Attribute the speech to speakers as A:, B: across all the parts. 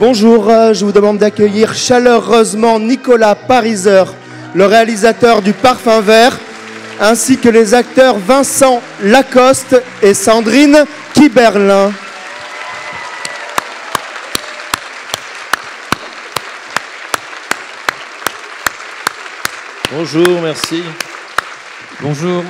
A: Bonjour, euh, je vous demande d'accueillir chaleureusement Nicolas Pariseur, le réalisateur du Parfum Vert, ainsi que les acteurs Vincent Lacoste et Sandrine Kiberlin.
B: Bonjour, merci.
A: Bonjour.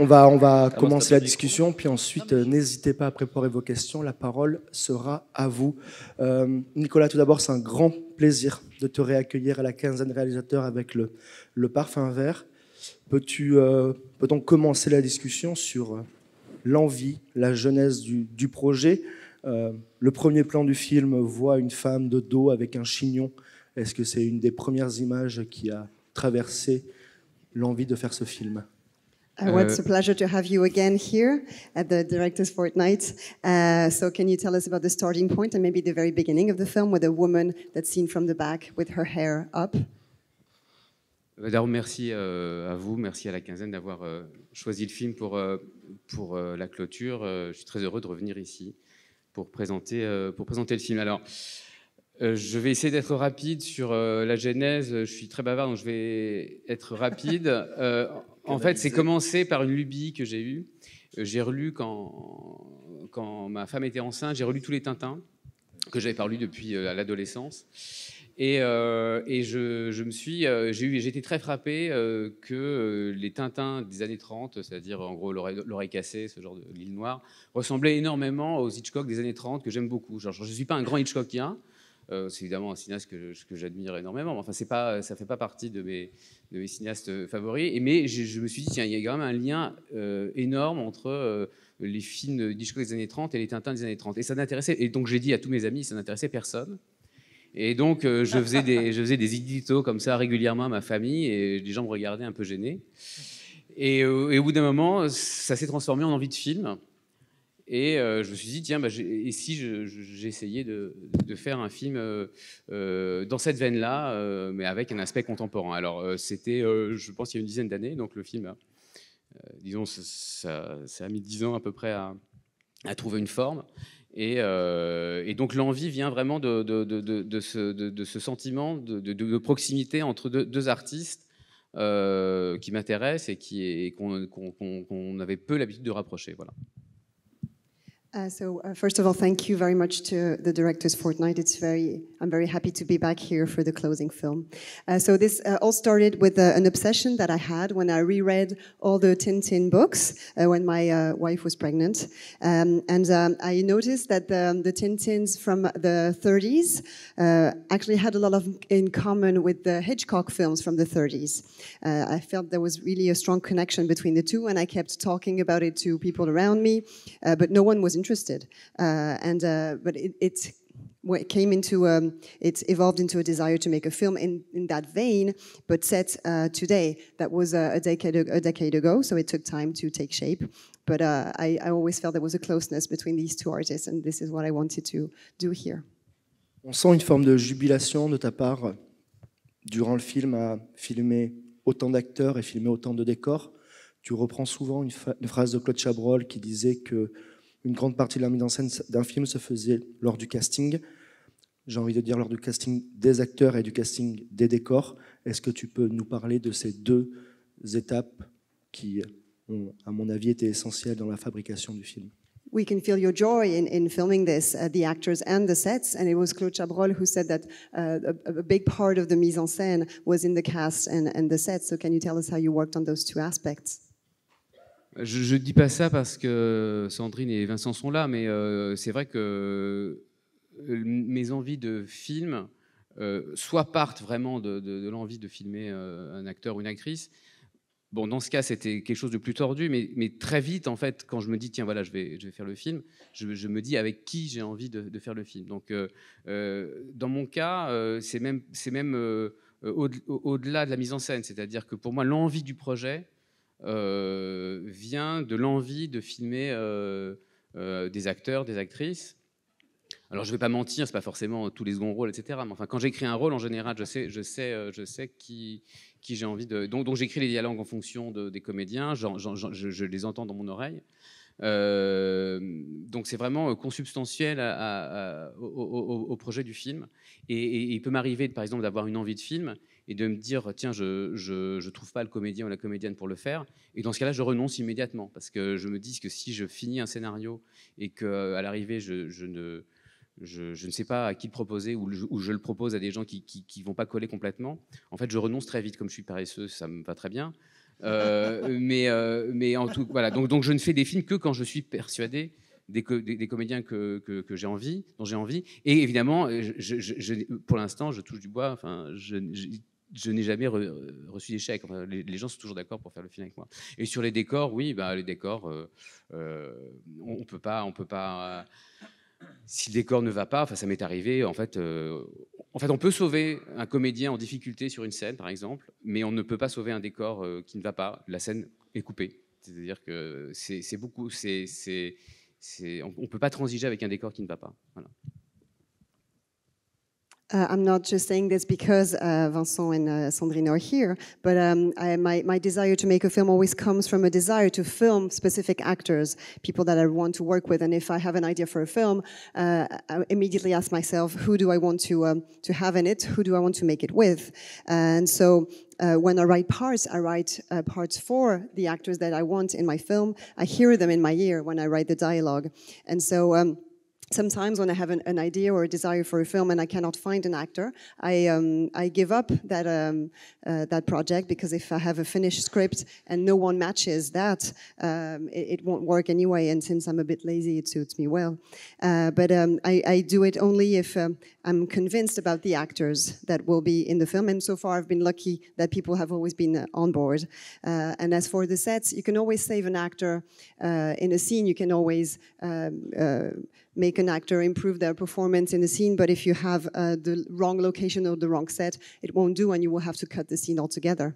A: On va, on va ah, commencer la discussion, puis ensuite, euh, n'hésitez pas à préparer vos questions. La parole sera à vous. Euh, Nicolas, tout d'abord, c'est un grand plaisir de te réaccueillir à la quinzaine réalisateurs avec le, parfum vert. Peux-tu, euh, peut-on commencer la discussion sur l'envie, la jeunesse du, projet Le premier plan du film voit une femme de dos avec un chignon. Est-ce que c'est une des premières images qui a traversé l'envie de faire ce film
C: Uh, well, it's a pleasure to have you again here at the Director's Fortnight. Uh, so, can you tell us about the starting point and maybe the very beginning of the film with a woman that's seen from the back with her hair up?
D: Euh, d'abord, merci euh, à vous, merci à la quinzaine d'avoir euh, choisi le film pour, la clôture. je suis très heureux de revenir ici pour présenter, pour présenter le film. Alors, euh, je vais essayer d'être rapide sur euh, la genèse. Je suis très bavard, donc je vais être rapide. Euh, en fait, c'est commencé par une lubie que j'ai eue. J'ai relu quand, ma femme était enceinte, j'ai relu tous les Tintins que j'avais parlé depuis l'adolescence. Et, je, me suis, j'ai été très frappé que les Tintins des années 30, c'est-à-dire en gros l'oreille cassée, ce genre de l'île noire, ressemblaient énormément aux Hitchcock des années 30 que j'aime beaucoup. je ne suis pas un grand Hitchcockien, euh, c'est évidemment un cinéaste que, j'admire énormément. Mais enfin, euh, ça ne fait pas partie de mes, cinéastes euh, favoris. mais je, me suis dit, qu'il il y a quand même un lien énorme entre les films d'Hitchcock des années 30 et les Tintins des années 30. Et ça n'intéressait, et donc j'ai dit à tous mes amis, ça n'intéressait personne. Et donc, je, faisais des, je comme ça régulièrement à ma famille et les gens me regardaient un peu gênés. et au bout d'un moment, ça s'est transformé en envie de film. Et euh, je me suis dit, tiens, bah, et si j'essayais de, faire un film euh, euh, dans cette veine-là, mais avec un aspect contemporain Alors, c'était, je pense, il y a une dizaine d'années, donc le film, disons, ça, a mis dix ans à peu près à, trouver une forme. Et, donc l'envie vient vraiment de, ce, sentiment de, proximité entre deux, artistes qui m'intéressent et qu'on avait peu l'habitude de rapprocher. Voilà.
C: Uh, so uh, first of all, thank you very much to the directors Fortnight. It's very I'm very happy to be back here for the closing film. Uh, so this uh, all started with uh, an obsession that I had when I reread all the Tintin books uh, when my wife was pregnant, um, and um, I noticed that the, the, Tintins from the 30s actually had a lot of in common with the Hitchcock films from the 30s. I felt there was really a strong connection between the two, and I kept talking about it to people around me, but no one was interested. Uh and uh but it, it it came into um, it evolved into a desire to make a film in, in that vein, but set uh, today. That was uh, a decade a decade ago, so it took time to take shape. But uh, I, I, always felt there was a closeness between these two artists, and this is what I wanted to do here.
A: On sent une forme de jubilation de ta part euh, durant le film à filmer autant d'acteurs et filmer autant de décors. Tu reprends souvent une, une phrase de Claude Chabrol qui disait que une grande partie de la mise en scène d'un film se faisait lors du casting. J'ai envie de dire lors du casting des acteurs et du casting des décors. Est-ce que tu peux nous parler de ces deux étapes qui euh, ont, à mon avis, été essentielles dans la fabrication du film
C: we can feel your joy in, in filming this, uh, the actors and the sets. And it was Claude Chabrol who said that uh, a, a, big part of the mise en scène was in the cast and, and the sets. So can you tell us how you worked on those two aspects?
D: Je ne dis pas ça parce que Sandrine et Vincent sont là, mais euh, c'est vrai que euh, mes envies de film, euh, soit partent vraiment de, de l'envie de filmer un acteur ou une actrice. Bon, dans ce cas, c'était quelque chose de plus tordu, mais, très vite, en fait, quand je me dis, tiens, voilà, je vais, je vais faire le film, je, me dis avec qui j'ai envie de, faire le film. Donc, dans mon cas, c'est même, même au-delà de la mise en scène, c'est-à-dire que pour moi, l'envie du projet, euh, vient de l'envie de filmer euh, euh, des acteurs, des actrices. Alors je ne vais pas mentir, c'est pas forcément tous les seconds rôles, etc. Mais enfin, quand j'écris un rôle, en général, je sais, je sais, je sais qui, j'ai envie de. Donc, j'écris les dialogues en fonction des comédiens. je, les entends dans mon oreille. donc c'est vraiment consubstantiel au, projet du film. et il peut m'arriver, par exemple, d'avoir une envie de film et de me dire tiens, je ne je, je trouve pas le comédien ou la comédienne pour le faire. Et dans ce cas-là, je renonce immédiatement parce que je me dis que si je finis un scénario et qu'à euh, l'arrivée, je, je, ne, je, je, ne sais pas à qui le proposer ou, je le propose à des gens qui ne vont pas coller complètement, en fait, je renonce très vite. Comme je suis paresseux, ça me va très bien. Euh, mais, euh, mais en tout, voilà. Donc, donc, je ne fais des films que quand je suis persuadé des, des, comédiens que, que, j'ai envie, dont j'ai envie. Et évidemment, je, pour l'instant, je touche du bois. Enfin, je n'ai jamais euh, reçu d'échec. les, gens sont toujours d'accord pour faire le film avec moi. Et sur les décors, oui, bah, les décors, euh, euh, on ne peut pas. On peut pas si le décor ne va pas, enfin, ça m'est arrivé, en fait, en fait, on peut sauver un comédien en difficulté sur une scène, par exemple, mais on ne peut pas sauver un décor qui ne va pas. La scène est coupée. C'est-à-dire que c'est beaucoup. on ne peut pas transiger avec un décor qui ne va pas. Voilà.
C: Uh, I'm not just saying this because uh, Vincent and uh, Sandrine are here, but um, I, my, my desire to make a film always comes from a desire to film specific actors, people that I want to work with. And if I have an idea for a film, uh, I immediately ask myself, who do I want to, um, to have in it? Who do I want to make it with? And so uh, when I write parts, I write uh, parts for the actors that I want in my film. I hear them in my ear when I write the dialogue. And so um, sometimes when I have an, an, idea or a desire for a film and I cannot find an actor, I, um, I give up that, um, uh, that project because if I have a finished script and no one matches that, um, it, it, won't work anyway. And since I'm a bit lazy, it suits me well. Uh, but um, I, I, do it only if um, I'm convinced about the actors that will be in the film. And so far, I've been lucky that people have always been uh, on board. Uh, and as for the sets, you can always save an actor uh, in a scene. You can always um, uh, make an actor improve their performance in the scene. But if you have uh, the wrong location or the wrong set, it won't do, and you will have to cut the scene altogether.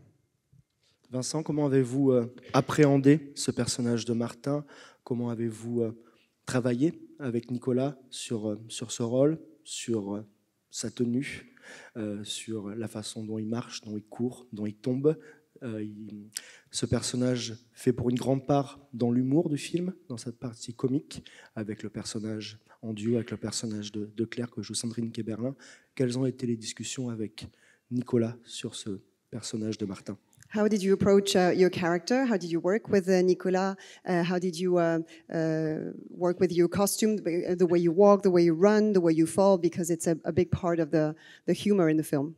A: Vincent, comment avez-vous euh, appréhendé ce personnage de Martin Comment avez-vous euh, travaillé avec Nicolas sur, euh, sur ce rôle, sur sa tenue, sur la façon dont il marche, dont il court, dont il tombe, euh, ce personnage fait pour une grande part dans l'humour du film, dans cette partie comique, avec le personnage en duo, avec le personnage de, Claire que joue Sandrine Keberlin. Quelles ont été les discussions avec Nicolas sur ce personnage de Martin
C: How did you approach uh, your character? How did you work with uh, Nicolas? Uh, how did you uh, work with your costume, the way you walk, the way you run, the way you fall? Because it's a, a big part of the, the humor in the film.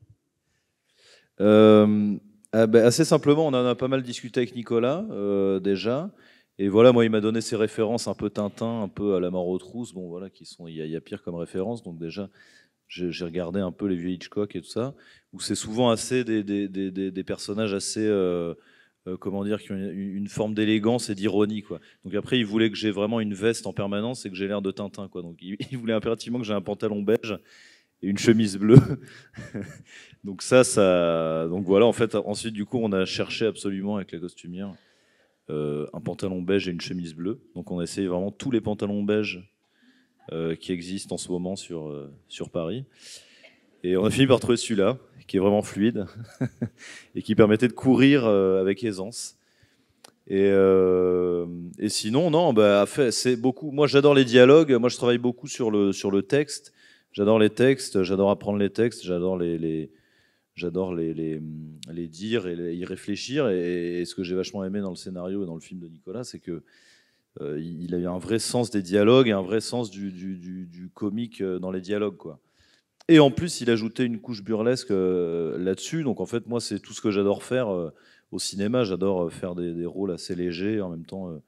B: Um, ah, ben, assez simplement, on en a pas mal discuté avec Nicolas euh, déjà. Et voilà, moi, il m'a donné ses références un peu Tintin, un peu à la mort aux trousses. Bon, voilà, qui sont, il y, a pire comme référence. Donc déjà, j'ai regardé un peu les vieux Hitchcock et tout ça, où c'est souvent assez des, des, des, personnages assez euh, euh, comment dire, qui ont une, forme d'élégance et d'ironie. quoi. Donc après, il voulait que j'ai vraiment une veste en permanence et que j'ai l'air de Tintin. quoi. Donc il, voulait impérativement que j'ai un pantalon beige et une chemise bleue. donc ça, ça, donc voilà. En fait, ensuite du coup, on a cherché absolument avec la costumière euh, un pantalon beige et une chemise bleue. Donc on a essayé vraiment tous les pantalons beiges euh, qui existent en ce moment sur euh, sur Paris. Et on a fini par trouver celui-là, qui est vraiment fluide et qui permettait de courir avec aisance. Et, sinon, non, bah, c'est beaucoup. Moi, j'adore les dialogues. Moi, je travaille beaucoup sur le, sur le texte. J'adore les textes, j'adore apprendre les textes, j'adore les, j'adore les, les, dire et y réfléchir. Et, ce que j'ai vachement aimé dans le scénario et dans le film de Nicolas, c'est que avait euh, il a un vrai sens des dialogues et un vrai sens du, du, du, comique euh, dans les dialogues, quoi. Et en plus, il ajoutait une couche burlesque euh, là-dessus. Donc en fait, moi, c'est tout ce que j'adore faire au cinéma. J'adore faire des, des, rôles assez légers, en même temps,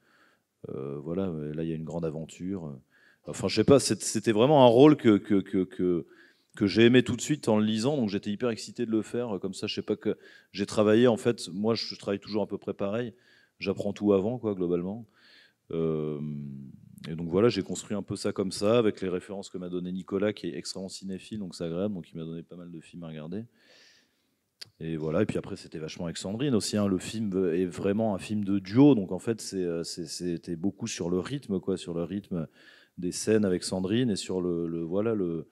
B: voilà, là, il y a une grande aventure. Enfin, je sais pas, c'était vraiment un rôle que, que, que, j'ai aimé tout de suite en le lisant, donc j'étais hyper excité de le faire. Comme ça, je sais pas que j'ai travaillé, en fait, moi je travaille toujours à peu près pareil, j'apprends tout avant, quoi, globalement. Euh, et donc voilà, j'ai construit un peu ça comme ça, avec les références que m'a donné Nicolas, qui est extrêmement cinéphile, donc c'est agréable, donc il m'a donné pas mal de films à regarder. Et voilà, et puis après c'était vachement Alexandrine aussi. Hein. Le film est vraiment un film de duo, donc en fait euh, c'était beaucoup sur le rythme, quoi, sur le rythme des scènes avec Sandrine et sur le, voilà le,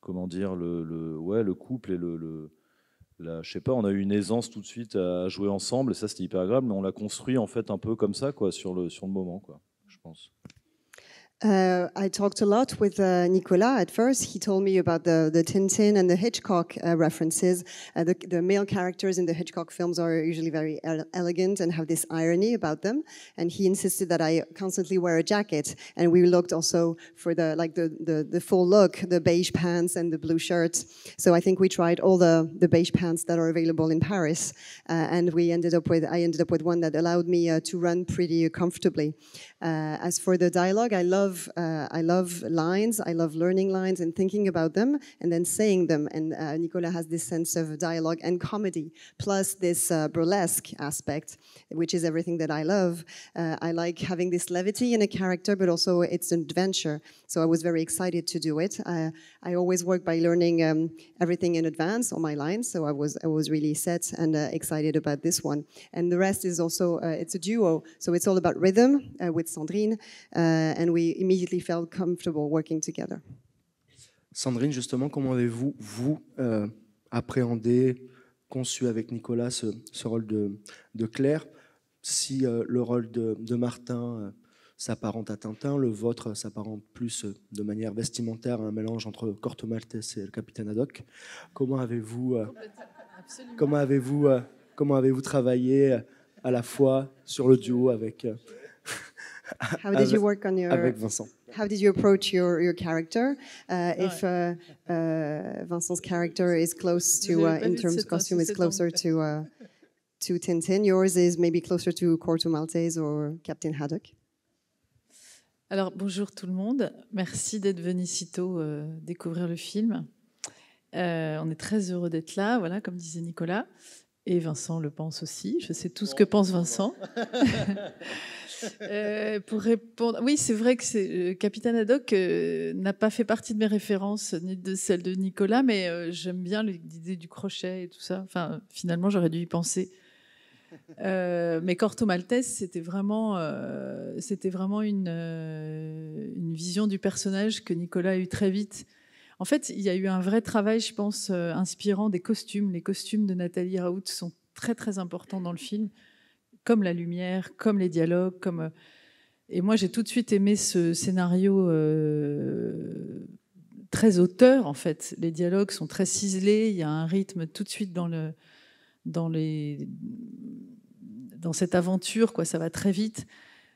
B: comment dire le, ouais le couple et le, le la, je sais pas on a eu une aisance tout de suite à jouer ensemble et ça c'était hyper agréable mais on l'a construit en fait un peu comme ça quoi sur le sur le moment quoi je pense
C: Uh, I talked a lot with uh, Nicolas at first. He told me about the, the Tintin and the Hitchcock uh, references. Uh, the, the, male characters in the Hitchcock films are usually very elegant and have this irony about them. And he insisted that I constantly wear a jacket. And we looked also for the like the, the, the full look, the beige pants and the blue shirts. So I think we tried all the, the beige pants that are available in Paris. Uh, and we ended up with I ended up with one that allowed me uh, to run pretty comfortably. as for the dialogue, I love love uh, I love lines. I love learning lines and thinking about them and then saying them. And uh, Nicola has this sense of dialogue and comedy, plus this uh, burlesque aspect, which is everything that I love. Uh, I like having this levity in a character, but also it's an adventure. So I was very excited to do it. Uh, I always work by learning um, everything in advance on my lines, so I was I was really set and uh, excited about this one. And the rest is also it's a duo, so it's all about rhythm with Sandrine, and we immediately felt comfortable working together.
A: Sandrine, justement, comment avez-vous, vous, euh, appréhendé, conçu avec Nicolas ce, rôle de, de, Claire Si euh, le rôle de, Martin euh, s'apparente à Tintin, le vôtre s'apparente plus de manière vestimentaire à un mélange entre Corto Maltese et le capitaine Haddock, comment avez-vous comment avez-vous comment avez-vous travaillé à la fois sur le duo avec How did you work on your avec Vincent?
C: How did you approach your your character? Uh, if uh, uh, Vincent's character is close to in terms of costume is closer to to Tintin, yours is maybe closer to Corto Maltese or Captain Haddock.
E: Alors bonjour tout le monde, merci d'être venu si tôt euh, découvrir le film. Euh, on est très heureux d'être là, voilà, comme disait Nicolas. Et Vincent le pense aussi. Je sais tout ce que pense Vincent. Euh, pour répondre, oui, c'est vrai que euh, Capitaine Haddock euh, n'a pas fait partie de mes références, ni de celles de Nicolas, mais euh, j'aime bien l'idée du crochet et tout ça. Enfin, finalement, j'aurais dû y penser. mais Corto Maltese, c'était vraiment, c'était vraiment une, une, vision du personnage que Nicolas a eu très vite. En fait, il y a eu un vrai travail, je pense, inspirant des costumes. Les costumes de Nathalie Raoult sont très très importants dans le film comme la lumière, comme les dialogues, comme euh, et moi j'ai tout de suite aimé ce scénario euh, très auteur en fait. Les dialogues sont très ciselés, il y a un rythme tout de suite dans le dans les dans cette aventure quoi, ça va très vite.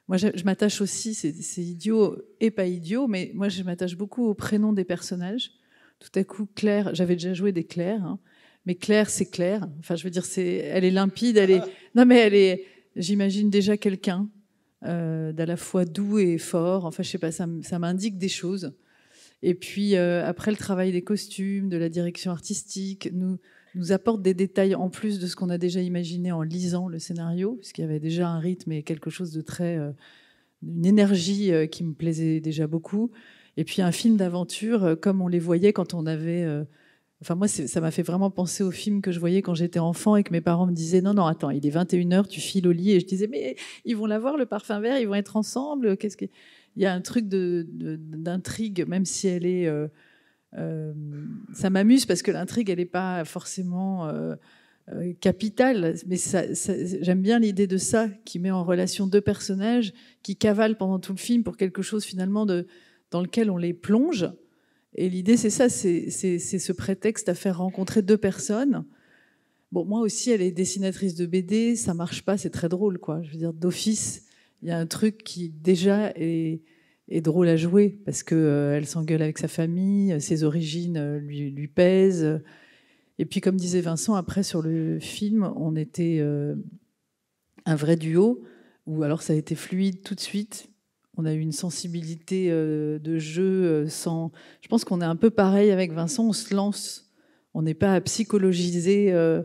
E: Moi, je, m'attache aussi, c'est idiot et pas idiot, mais moi, je m'attache beaucoup au prénom des personnages. Tout à coup, Claire, j'avais déjà joué des Claires, hein, mais Claire, c'est Claire. Enfin, je veux dire, c'est, elle est limpide, elle est, non mais elle est, J'imagine déjà quelqu'un euh, d'à la fois doux et fort. Enfin, je sais pas, ça, m'indique des choses. Et puis euh, après, le travail des costumes, de la direction artistique, nous, nous apporte des détails en plus de ce qu'on a déjà imaginé en lisant le scénario, puisqu'il y avait déjà un rythme et quelque chose de très. Euh, une énergie qui me plaisait déjà beaucoup. Et puis un film d'aventure, comme on les voyait quand on avait Enfin, moi, ça m'a fait vraiment penser au film que je voyais quand j'étais enfant et que mes parents me disaient Non, non, attends, il est 21h, tu files au lit. Et je disais Mais ils vont l'avoir, le parfum vert, ils vont être ensemble. Qu'est-ce que... Il y a un truc d'intrigue, de, même si elle est. Euh, euh, ça m'amuse parce que l'intrigue, elle n'est pas forcément euh, capitale, mais j'aime bien l'idée de ça qui met en relation deux personnages qui cavalent pendant tout le film pour quelque chose finalement de, dans lequel on les plonge et l'idée, c'est ça, c'est ce prétexte à faire rencontrer deux personnes. Bon, moi aussi, elle est dessinatrice de BD, ça marche pas, c'est très drôle, quoi. Je veux dire, d'office, il y a un truc qui déjà est, drôle à jouer parce que euh, elle s'engueule avec sa famille, euh, ses origines euh, lui, pèsent. Et puis, comme disait Vincent, après sur le film, on était un vrai duo, ou alors ça a été fluide tout de suite on a eu une sensibilité euh, de jeu euh, sans. Je pense qu'on est un peu pareil avec Vincent, on se lance. On n'est pas à psychologiser euh,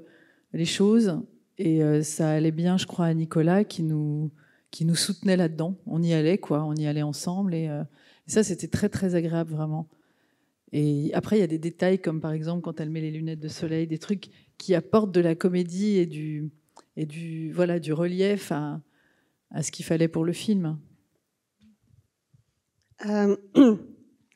E: les choses. Et ça allait bien, je crois, à Nicolas qui nous, qui nous soutenait là-dedans. On y allait, quoi. On y allait ensemble. Et, ça, c'était très, très agréable, vraiment. Et après, il y a des détails, comme par exemple quand elle met les lunettes de soleil, des trucs qui apportent de la comédie et du, et du, voilà, du relief à, à ce qu'il fallait pour le film.
C: Um,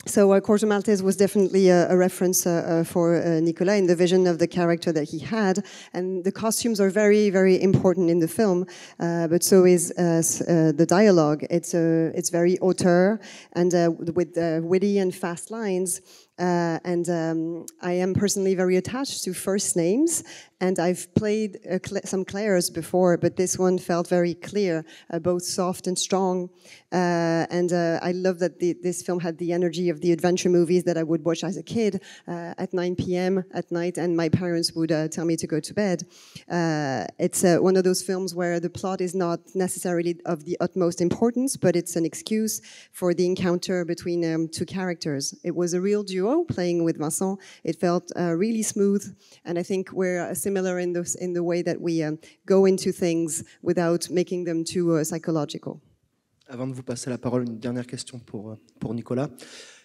C: So uh, Corto Maltese was definitely a, a reference uh, uh, for uh, Nicolas in the vision of the character that he had, and the costumes are very, very important in the film. Uh, but so is uh, uh, the dialogue. It's it's very auteur and with witty and fast lines. and um, I am personally very attached to first names and I've played uh, cl some clairs before, but this one felt very clear, uh, both soft and strong. Uh, and uh, I love that the, this film had the energy of the adventure movies that I would watch as a kid uh, at 9 p.m. at night, and my parents would tell me to go to bed. it's one of those films where the plot is not necessarily of the utmost importance, but it's an excuse for the encounter between um, two characters. It was a real duo playing with Vincent. It felt really smooth, and I think we're similar in in the way that we uh, go into things without making uh,
A: Avant de vous passer la parole, une dernière question pour, euh, pour Nicolas.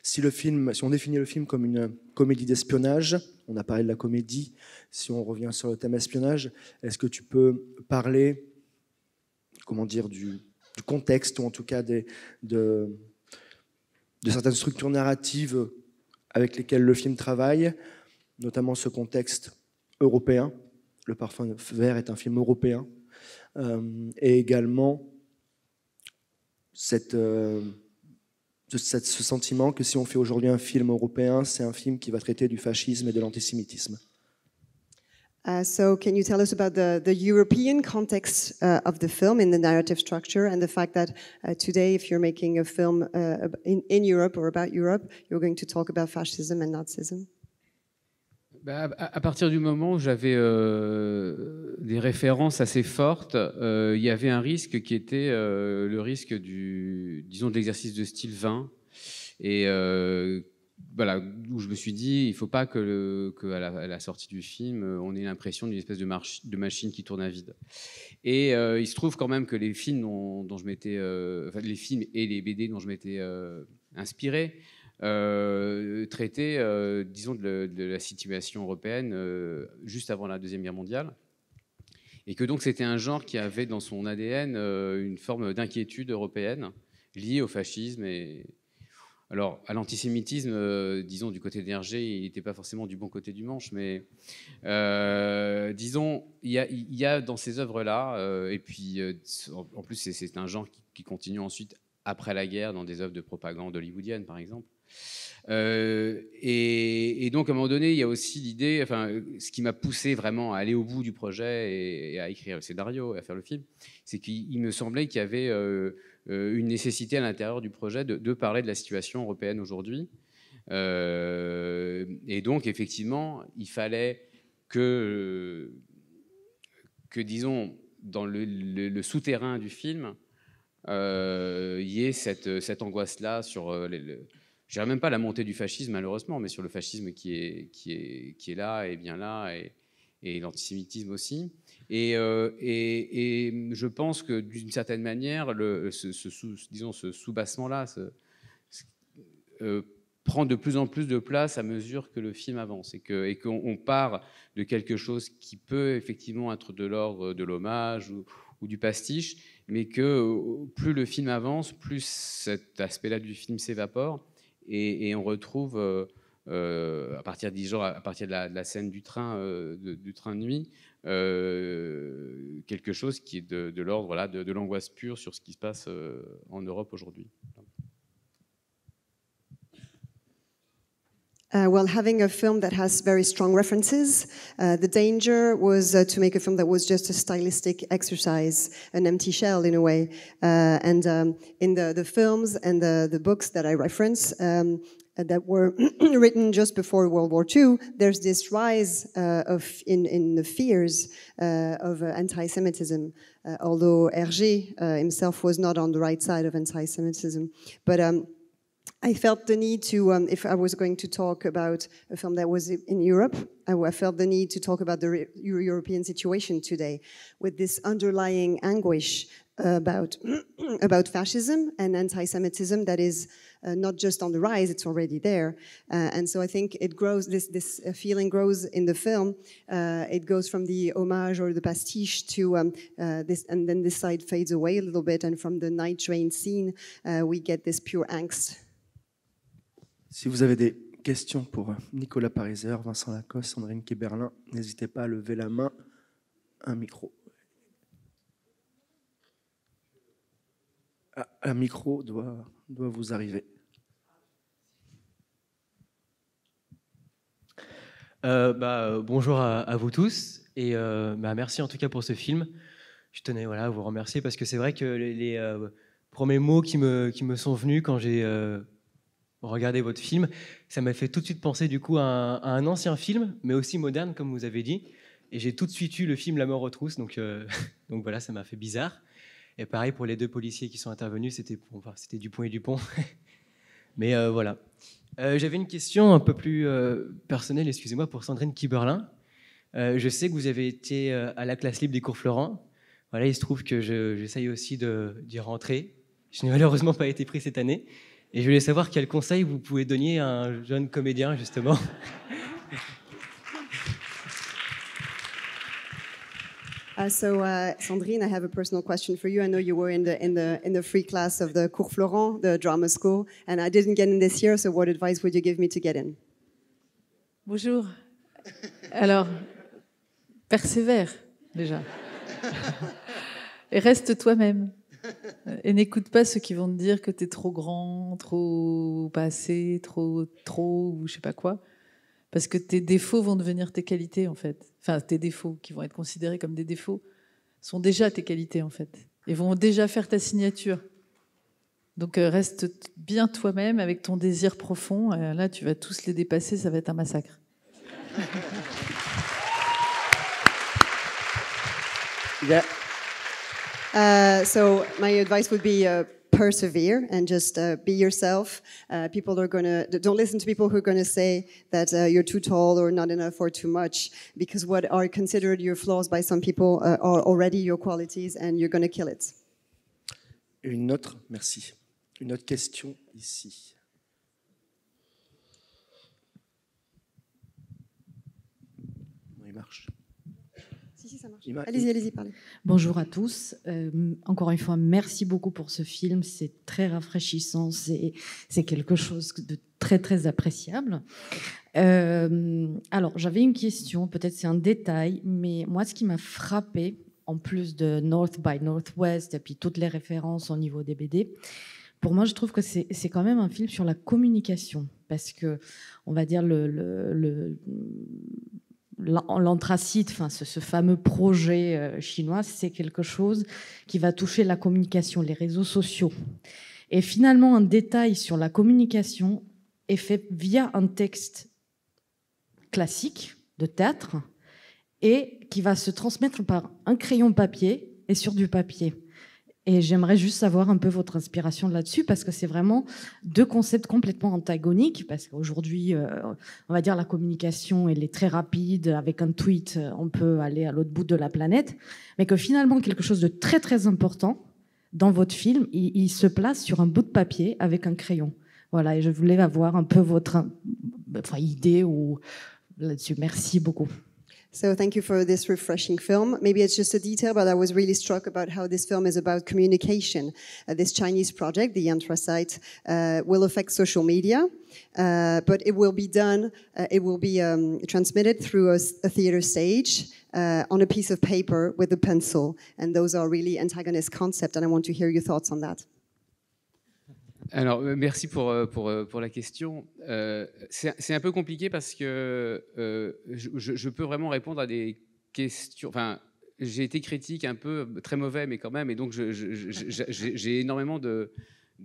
A: Si, le film, si on définit le film comme une euh, comédie d'espionnage, on a parlé de la comédie, si on revient sur le thème espionnage, est-ce que tu peux parler comment dire, du, contexte ou en tout cas des, de, de certaines structures narratives avec lesquelles le film travaille, notamment ce contexte européen. Le parfum vert est un film européen. Euh, et également, euh, cette, ce sentiment que si on fait aujourd'hui un film européen, c'est un film qui va traiter du fascisme et de l'antisémitisme.
C: Uh, so, can you tell us about the, the European context uh, of the film in the narrative structure and the fact that uh, today, if you're making a film uh, in, in Europe or about Europe, you're going to talk about fascism and Nazism?
D: Bah, à, partir du moment où j'avais euh, des références assez fortes, euh, il y avait un risque qui était euh, le risque du, disons, de l'exercice de style 20. Et voilà, où je me suis dit, il ne faut pas que, à, la, sortie du film, on ait l'impression d'une espèce de, de, machine qui tourne à vide. Et il se trouve quand même que les films, dont, je m'étais, les films et les BD dont je m'étais inspiré euh, traité euh, disons, de, la situation européenne euh, juste avant la Deuxième Guerre mondiale. Et que donc c'était un genre qui avait dans son ADN une forme d'inquiétude européenne liée au fascisme et, alors, à l'antisémitisme, disons, du côté d'Hergé, il n'était pas forcément du bon côté du manche, mais disons, il y, a dans ces œuvres-là, et puis en plus, c'est un genre qui, qui, continue ensuite après la guerre dans des œuvres de propagande hollywoodienne, par exemple, euh, et, donc, à un moment donné, il y a aussi l'idée, enfin, ce qui m'a poussé vraiment à aller au bout du projet et, à écrire le scénario et à faire le film, c'est qu'il me semblait qu'il y avait euh, euh, une nécessité à l'intérieur du projet de, parler de la situation européenne aujourd'hui. et donc, effectivement, il fallait que, que disons, dans le, souterrain du film, il y ait cette, cette angoisse-là sur les, le je dirais même pas la montée du fascisme malheureusement, mais sur le fascisme qui est, qui est, qui est là et bien là, et, et l'antisémitisme aussi. Et, euh, et, je pense que d'une certaine manière, le, ce, sous, disons ce sous-bassement-là euh, prend de plus en plus de place à mesure que le film avance et qu'on et part de quelque chose qui peut effectivement être de l'ordre de l'hommage ou du pastiche, mais que plus le film avance, plus cet aspect-là du film s'évapore et, on retrouve, euh, euh, à partir jours, à partir de la, scène du train, euh, de, du train nuit, quelque chose qui est de, l'ordre de, l'angoisse pure sur ce qui se passe en Europe aujourd'hui.
C: Uh, well, having a film that has very strong references, uh, the danger was uh, to make a film that was just a stylistic exercise, an empty shell in a way. Uh, and um, in the, the films and the, the books that I reference, um, that were written just before World War II, there's this rise uh, of in, in the fears uh, of uh, anti-Semitism. Uh, although Hergé uh, himself was not on the right side of anti-Semitism, but um, I felt the need to, um, if I was going to talk about a film that was in Europe, I felt the need to talk about the European situation today with this underlying anguish about, about fascism and anti Semitism that is uh, not just on the rise, it's already there. Uh, and so I think it grows, this, this uh, feeling grows in the film. Uh, it goes from the homage or the pastiche to um, uh, this, and then this side fades away a little bit. And from the night train scene, uh, we get this pure angst.
A: Si vous avez des questions pour Nicolas Pariser, Vincent Lacoste, Sandrine Kéberlin, n'hésitez pas à lever la main. Un micro. Ah, un micro doit, doit vous arriver.
D: Euh, bah, bonjour à, vous tous et euh, bah, merci en tout cas pour ce film. Je tenais voilà, à vous remercier parce que c'est vrai que les, euh, premiers mots qui me, qui me sont venus quand j'ai regardez votre film. Ça m'a fait tout de suite penser du coup à un, ancien film, mais aussi moderne, comme vous avez dit. Et j'ai tout de suite eu le film La mort aux trousses, donc, euh, donc voilà, ça m'a fait bizarre. Et pareil pour les deux policiers qui sont intervenus, c'était enfin, du pont et du pont. mais euh, voilà. Euh, j'avais une question un peu plus personnelle, excusez-moi, pour Sandrine Kiberlin. je sais que vous avez été à la classe libre des cours Florent. Voilà, il se trouve que j'essaye aussi d'y rentrer. Je n'ai malheureusement pas été pris cette année. Et je voulais savoir quel conseil vous pouvez donner à un jeune comédien, justement.
C: Uh, so, uh, Sandrine, I have a personal question for you. I know you were in the in the in the free class of the Cours Florent, the drama school, and I didn't get in this year. So, what advice would you give me to get in? Bonjour. Alors,
E: persévère déjà. Et reste toi-même. Et n'écoute pas ceux qui vont te dire que tu es trop grand, trop pas assez, trop, trop, ou je sais pas quoi. Parce que tes défauts vont devenir tes qualités, en fait. Enfin, tes défauts, qui vont être considérés comme des défauts, sont déjà tes qualités, en fait. Et vont déjà faire ta signature. Donc euh, reste bien toi-même avec ton désir profond. Euh, là, tu vas tous les dépasser, ça va être un massacre.
C: Il Uh, so my advice would be uh, persevere and just uh, be yourself. Uh, people are gonna don't listen to people who are gonna say that uh, you're too tall or not enough or too much because what are considered your flaws by some people are already your qualities and you're gonna kill it.
A: Une autre, merci. Une autre question ici. Il marche.
F: ça marche. Allez-y, allez-y, parlez. Bonjour à tous. Euh, encore une fois, merci beaucoup pour ce film. C'est très rafraîchissant. C'est quelque chose de très, très appréciable. Euh, alors, j'avais une question. Peut-être c'est un détail, mais moi, ce qui m'a frappé, en plus de North by Northwest et puis toutes les références au niveau des BD, pour moi, je trouve que c'est quand même un film sur la communication, parce que, on va dire, le l'anthracite, enfin ce, fameux projet euh, chinois, c'est quelque chose qui va toucher la communication, les réseaux sociaux. Et finalement, un détail sur la communication est fait via un texte classique de théâtre et qui va se transmettre par un crayon papier et sur du papier. Et j'aimerais juste savoir un peu votre inspiration là-dessus, parce que c'est vraiment deux concepts complètement antagoniques, parce qu'aujourd'hui, euh, on va dire la communication, elle est très rapide, avec un tweet, euh, on peut aller à l'autre bout de la planète, mais que finalement, quelque chose de très très important dans votre film, il, se place sur un bout de papier avec un crayon. Voilà, et je voulais avoir un peu votre
C: euh,
F: enfin, idée là-dessus. Merci beaucoup.
C: So thank you for this refreshing film. Maybe it's just a detail, but I was really struck about how this film is about communication. Uh, this Chinese project, the Anthracite, uh, will affect social media, uh, but it will be done, uh, it will be um, transmitted through a, a theater stage. Uh, on a piece of paper with a pencil. And those are really antagonist concepts, and I want to hear your thoughts on that.
D: Alors, euh, merci euh, euh, pour, la question. c'est un peu compliqué parce que je, peux vraiment répondre à des questions. Enfin, j'ai été critique un peu, très mauvais, mais quand même. Et donc, j'ai énormément de,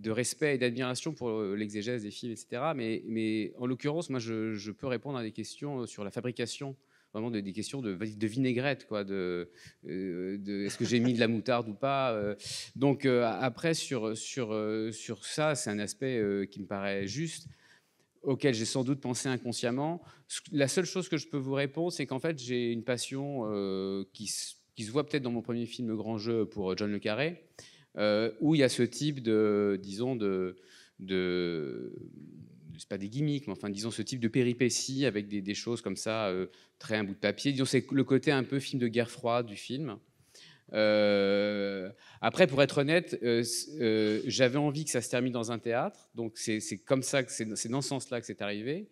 D: respect et d'admiration pour l'exégèse des films, etc. Mais, mais en l'occurrence, moi, je, je, peux répondre à des questions sur la fabrication vraiment des, questions de, de, vinaigrette, quoi. Euh, de, est-ce que j'ai mis de la moutarde ou pas euh. Donc euh, après sur sur sur ça, c'est un aspect qui me paraît juste auquel j'ai sans doute pensé inconsciemment. La seule chose que je peux vous répondre, c'est qu'en fait, j'ai une passion qui, qui, se voit peut-être dans mon premier film, Grand Jeu, pour John Le Carré, où il y a ce type de, disons, de, de, c'est pas des gimmicks, mais enfin, disons ce type de péripéties avec des, choses comme ça, euh, très un bout de papier. Disons, c'est le côté un peu film de guerre froide du film. Euh, après, pour être honnête, euh, j'avais envie que ça se termine dans un théâtre, donc c'est comme ça que c'est dans ce sens-là que c'est arrivé,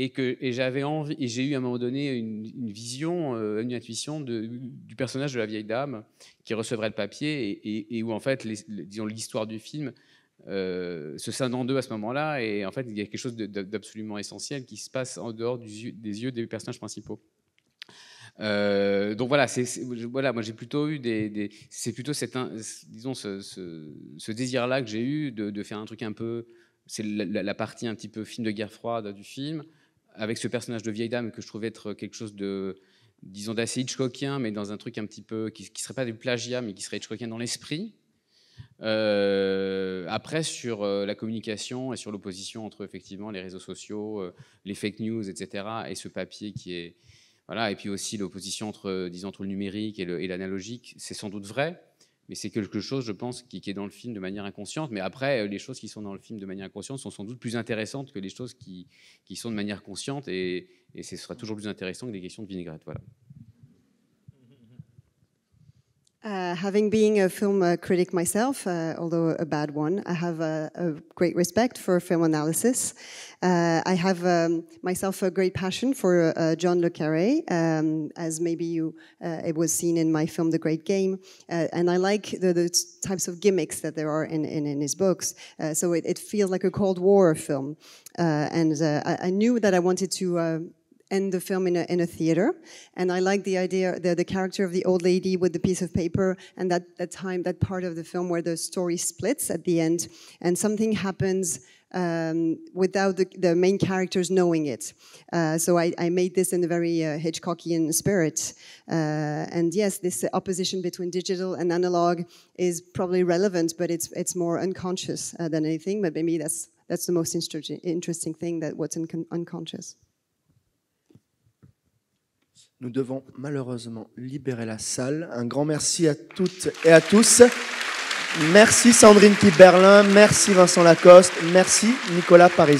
D: et que j'avais envie et j'ai eu à un moment donné une, vision, une intuition du personnage de la vieille dame qui recevrait le papier et, où en fait, disons l'histoire du film euh, se scinde en deux à ce moment-là, et en fait, il y a quelque chose d'absolument essentiel qui se passe en dehors des yeux des personnages principaux. Euh, donc voilà, c'est, voilà, moi j'ai plutôt eu des, c'est plutôt cette, disons ce, désir-là que j'ai eu de, faire un truc un peu, c'est la, partie un petit peu film de guerre froide du film, avec ce personnage de vieille dame que je trouvais être quelque chose de, disons d'assez Hitchcockien, mais dans un truc un petit peu qui, qui serait pas du plagiat, mais qui serait Hitchcockien dans l'esprit. Euh, après, sur euh, la communication et sur l'opposition entre effectivement les réseaux sociaux, euh, les fake news, etc., et ce papier qui est. Voilà, et puis aussi l'opposition entre, disons, entre le numérique et, l'analogique, c'est sans doute vrai, mais c'est quelque chose, je pense, qui, est dans le film de manière inconsciente. Mais après, les choses qui sont dans le film de manière inconsciente sont sans doute plus intéressantes que les choses qui, qui sont de manière consciente, et, et ce sera toujours plus intéressant que des questions de vinaigrette. Voilà.
C: Uh, having being a film uh, critic myself, uh, although a bad one, I have a, a great respect for film analysis. Uh, I have um, myself a great passion for uh, John Le Carré, um, as maybe you it was seen in my film The Great Game, and I like the, the, types of gimmicks that there are in, in, in his books. so it, it, feels like a Cold War film, and I, I, knew that I wanted to End the film in a, in a theater. And I like the idea, the, the character of the old lady with the piece of paper and that, that time, that part of the film where the story splits at the end and something happens um, without the, the, main characters knowing it. Uh, so I, I, made this in a very uh, Hitchcockian spirit. Uh, and yes, this opposition between digital and analog is probably relevant, but it's it's more unconscious uh, than anything. But maybe that's that's the most interesting thing that what's unconscious.
A: Nous devons malheureusement libérer la salle. Un grand merci à toutes et à tous. Merci Sandrine Kiberlin, merci Vincent Lacoste, merci Nicolas Paris.